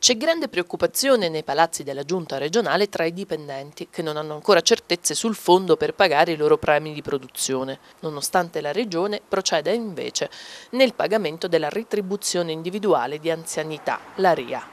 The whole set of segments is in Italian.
C'è grande preoccupazione nei palazzi della giunta regionale tra i dipendenti che non hanno ancora certezze sul fondo per pagare i loro premi di produzione, nonostante la regione proceda invece nel pagamento della retribuzione individuale di anzianità, la RIA.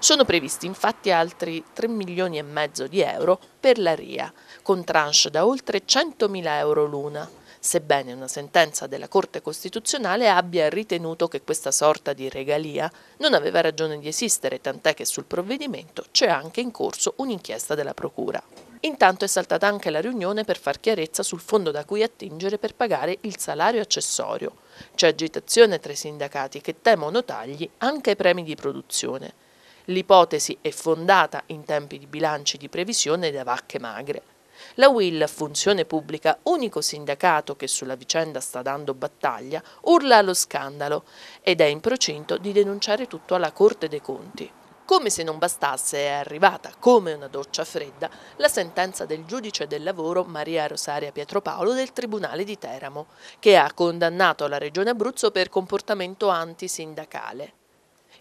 Sono previsti infatti altri 3 milioni e mezzo di euro per la RIA, con tranche da oltre 100 mila euro l'una sebbene una sentenza della Corte Costituzionale abbia ritenuto che questa sorta di regalia non aveva ragione di esistere, tant'è che sul provvedimento c'è anche in corso un'inchiesta della Procura. Intanto è saltata anche la riunione per far chiarezza sul fondo da cui attingere per pagare il salario accessorio. C'è agitazione tra i sindacati che temono tagli anche ai premi di produzione. L'ipotesi è fondata in tempi di bilanci di previsione da vacche magre. La Will, funzione pubblica, unico sindacato che sulla vicenda sta dando battaglia, urla allo scandalo ed è in procinto di denunciare tutto alla Corte dei Conti. Come se non bastasse è arrivata, come una doccia fredda, la sentenza del giudice del lavoro Maria Rosaria Pietropaolo del Tribunale di Teramo, che ha condannato la Regione Abruzzo per comportamento antisindacale.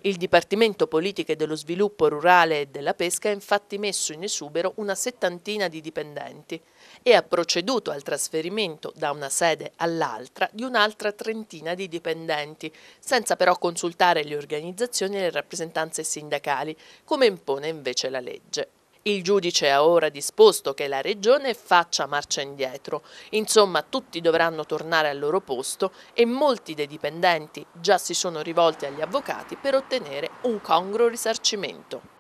Il Dipartimento Politiche dello Sviluppo Rurale e della Pesca ha infatti messo in esubero una settantina di dipendenti e ha proceduto al trasferimento da una sede all'altra di un'altra trentina di dipendenti, senza però consultare le organizzazioni e le rappresentanze sindacali, come impone invece la legge. Il giudice ha ora disposto che la Regione faccia marcia indietro. Insomma, tutti dovranno tornare al loro posto e molti dei dipendenti già si sono rivolti agli avvocati per ottenere un congruo risarcimento.